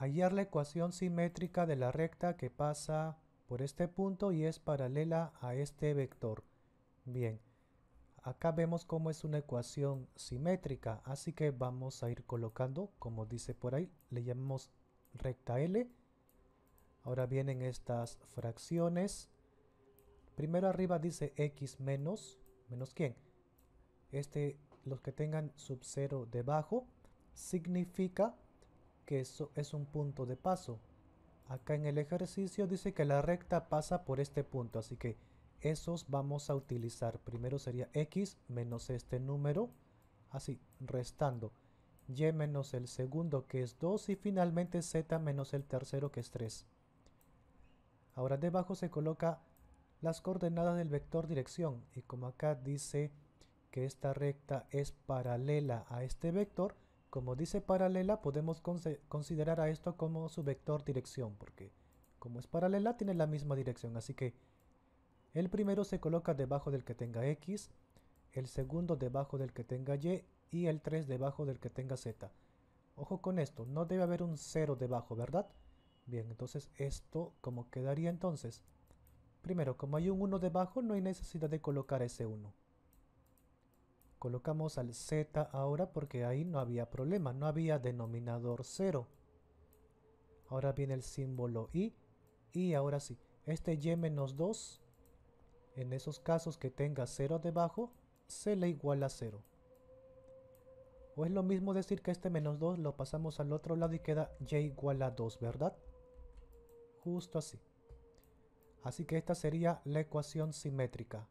hallar la ecuación simétrica de la recta que pasa por este punto y es paralela a este vector. Bien, acá vemos cómo es una ecuación simétrica, así que vamos a ir colocando, como dice por ahí, le llamamos recta L. Ahora vienen estas fracciones. Primero arriba dice x menos, menos quién. Este, los que tengan sub 0 debajo, significa que eso es un punto de paso. Acá en el ejercicio dice que la recta pasa por este punto, así que esos vamos a utilizar. Primero sería x menos este número, así, restando. y menos el segundo que es 2 y finalmente z menos el tercero que es 3. Ahora debajo se coloca las coordenadas del vector dirección y como acá dice que esta recta es paralela a este vector, como dice paralela, podemos considerar a esto como su vector dirección, porque como es paralela, tiene la misma dirección, así que el primero se coloca debajo del que tenga X, el segundo debajo del que tenga Y y el 3 debajo del que tenga Z. Ojo con esto, no debe haber un 0 debajo, ¿verdad? Bien, entonces esto, ¿cómo quedaría entonces? Primero, como hay un 1 debajo, no hay necesidad de colocar ese 1. Colocamos al Z ahora porque ahí no había problema, no había denominador 0. Ahora viene el símbolo Y, y ahora sí, este Y-2, menos en esos casos que tenga 0 debajo, se le iguala a 0. O es lo mismo decir que este menos 2 lo pasamos al otro lado y queda y igual a 2, ¿verdad? Justo así. Así que esta sería la ecuación simétrica.